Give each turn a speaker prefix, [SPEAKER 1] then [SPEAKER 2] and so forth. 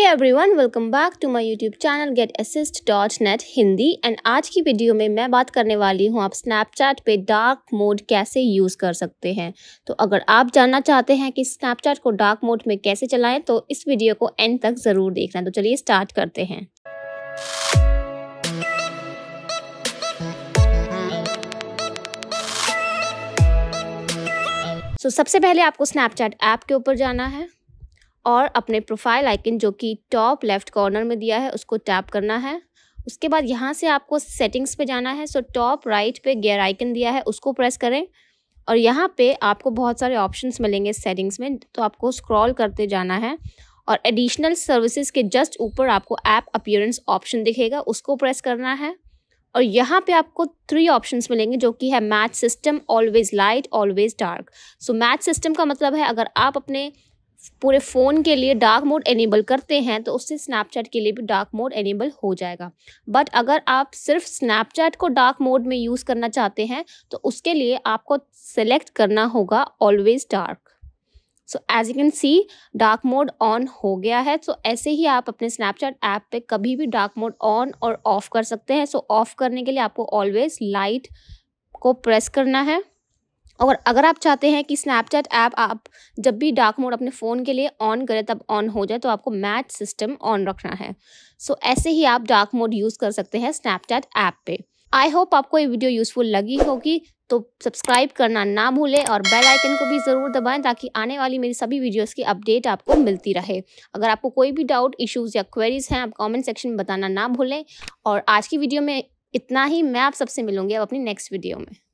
[SPEAKER 1] hey everyone welcome back to my YouTube channel get assist dot net Hindi and आज की video में मैं बात करने वाली हूँ आप स्नैपचैट पे डार्क मोड कैसे यूज़ कर सकते हैं तो अगर आप जानना चाहते हैं कि स्नैपचैट को डार्क मोड में कैसे चलाएं तो इस वीडियो को एंड तक ज़रूर देखना तो चलिए स्टार्ट करते हैं सो so, सबसे पहले आपको स्नैपचैट ऐप के ऊपर जाना है और अपने प्रोफाइल आइकन जो कि टॉप लेफ़्ट कॉर्नर में दिया है उसको टैप करना है उसके बाद यहाँ से आपको सेटिंग्स पे जाना है सो टॉप राइट पे गेयर आइकन दिया है उसको प्रेस करें और यहाँ पे आपको बहुत सारे ऑप्शंस मिलेंगे सेटिंग्स में तो आपको स्क्रॉल करते जाना है और एडिशनल सर्विसेज के जस्ट ऊपर आपको ऐप अपीयरेंस ऑप्शन दिखेगा उसको प्रेस करना है और यहाँ पे आपको थ्री ऑप्शंस मिलेंगे जो कि है match system always light always dark so match system का मतलब है अगर आप अपने पूरे फ़ोन के लिए डार्क मोड एनेबल करते हैं तो उससे स्नैपचैट के लिए भी डार्क मोड एनेबल हो जाएगा बट अगर आप सिर्फ स्नैपचैट को डार्क मोड में यूज़ करना चाहते हैं तो उसके लिए आपको सेलेक्ट करना होगा always dark so as you can see dark mode on हो गया है सो so, ऐसे ही आप अपने स्नैपचैट ऐप पे कभी भी डार्क मोड ऑन और ऑफ़ कर सकते हैं सो so, ऑफ़ करने के लिए आपको ऑलवेज़ लाइट को प्रेस करना है और अगर आप चाहते हैं कि स्नैपचैट ऐप आप जब भी डार्क मोड अपने फ़ोन के लिए ऑन करें तब ऑन हो जाए तो आपको मैच सिस्टम ऑन रखना है सो so, ऐसे ही आप डार्क मोड यूज़ कर सकते हैं स्नैपचैट ऐप पे आई होप आपको ये वीडियो यूज़फुल लगी होगी तो सब्सक्राइब करना ना भूलें और बेल आइकन को भी ज़रूर दबाएं ताकि आने वाली मेरी सभी वीडियोस की अपडेट आपको मिलती रहे अगर आपको कोई भी डाउट इश्यूज या क्वेरीज हैं आप कमेंट सेक्शन में बताना ना भूलें और आज की वीडियो में इतना ही मैं आप सबसे मिलूंगी अब अपनी नेक्स्ट वीडियो में